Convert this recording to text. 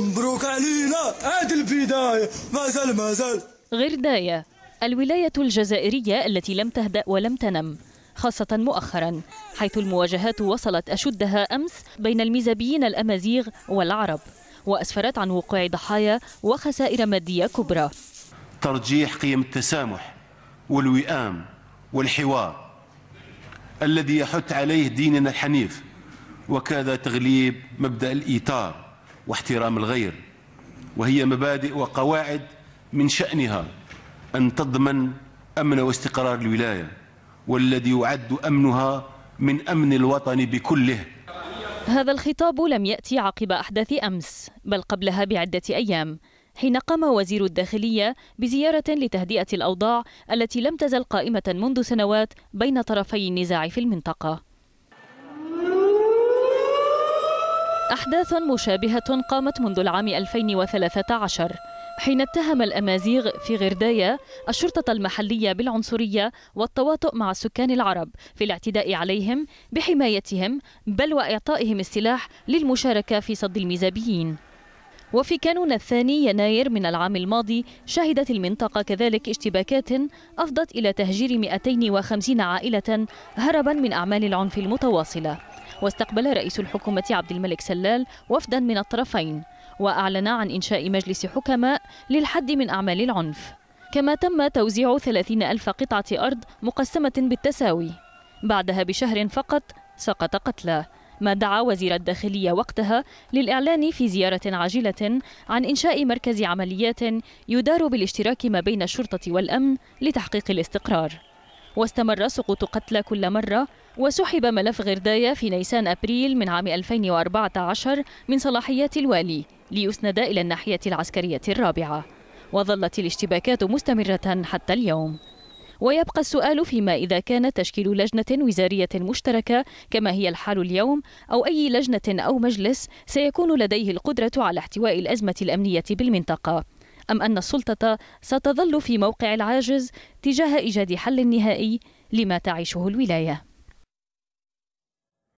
مبروك علينا عاد البداية مازال مازال غرداية الولاية الجزائرية التي لم تهدأ ولم تنم خاصة مؤخرا حيث المواجهات وصلت أشدها أمس بين الميزابيين الأمازيغ والعرب وأسفرت عن وقوع ضحايا وخسائر مادية كبرى ترجيح قيم التسامح والوئام والحوار الذي يحث عليه ديننا الحنيف وكذا تغليب مبدأ الإيثار واحترام الغير وهي مبادئ وقواعد من شأنها أن تضمن أمن واستقرار الولاية والذي يعد أمنها من أمن الوطن بكله هذا الخطاب لم يأتي عقب أحداث أمس بل قبلها بعدة أيام حين قام وزير الداخلية بزيارة لتهدئة الأوضاع التي لم تزل قائمة منذ سنوات بين طرفي النزاع في المنطقة أحداث مشابهة قامت منذ العام 2013 حين اتهم الأمازيغ في غردايا الشرطة المحلية بالعنصرية والتواطؤ مع السكان العرب في الاعتداء عليهم بحمايتهم بل وإعطائهم السلاح للمشاركة في صد الميزابيين وفي كانون الثاني يناير من العام الماضي شهدت المنطقة كذلك اشتباكات أفضت إلى تهجير 250 عائلة هربا من أعمال العنف المتواصلة واستقبل رئيس الحكومة عبد الملك سلال وفدا من الطرفين وأعلن عن إنشاء مجلس حكماء للحد من أعمال العنف كما تم توزيع 30 ألف قطعة أرض مقسمة بالتساوي بعدها بشهر فقط سقط قتلى ما دعا وزير الداخلية وقتها للإعلان في زيارة عاجلة عن إنشاء مركز عمليات يدار بالاشتراك ما بين الشرطة والأمن لتحقيق الاستقرار واستمر سقوط قتلى كل مرة وسحب ملف غرداية في نيسان أبريل من عام 2014 من صلاحيات الوالي ليسند إلى الناحية العسكرية الرابعة وظلت الاشتباكات مستمرة حتى اليوم ويبقى السؤال فيما إذا كان تشكيل لجنة وزارية مشتركة كما هي الحال اليوم أو أي لجنة أو مجلس سيكون لديه القدرة على احتواء الأزمة الأمنية بالمنطقة أم أن السلطة ستظل في موقع العاجز تجاه إيجاد حل نهائي لما تعيشه الولاية